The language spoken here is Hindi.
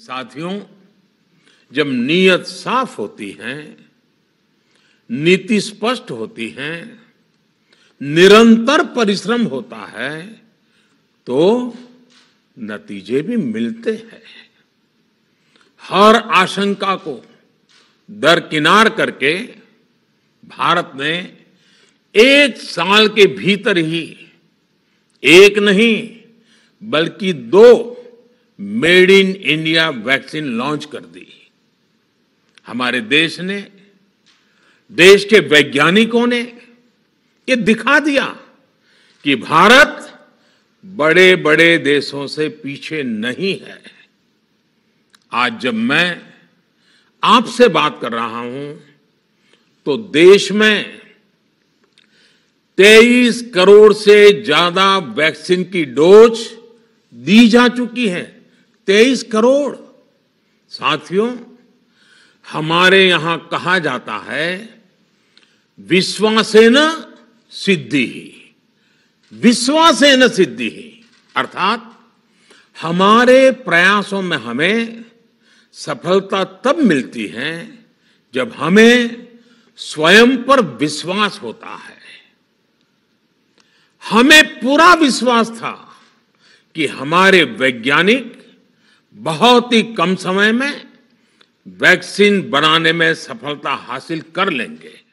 साथियों जब नीयत साफ होती है नीति स्पष्ट होती है निरंतर परिश्रम होता है तो नतीजे भी मिलते हैं हर आशंका को दरकिनार करके भारत ने एक साल के भीतर ही एक नहीं बल्कि दो made in India vaccine launch कर दी हमारे देश ने देश के वैज्ञानिकों ने ये दिखा दिया कि भारत बड़े बड़े देशों से पीछे नहीं है आज जब मैं आपसे बात कर रहा हूं तो देश में 23 करोड़ से ज्यादा वैक्सीन की डोज दी जा चुकी है तेईस करोड़ साथियों हमारे यहां कहा जाता है विश्वासेन सिद्धि ही विश्वासेन सिद्धि ही अर्थात हमारे प्रयासों में हमें सफलता तब मिलती है जब हमें स्वयं पर विश्वास होता है हमें पूरा विश्वास था कि हमारे वैज्ञानिक बहुत ही कम समय में वैक्सीन बनाने में सफलता हासिल कर लेंगे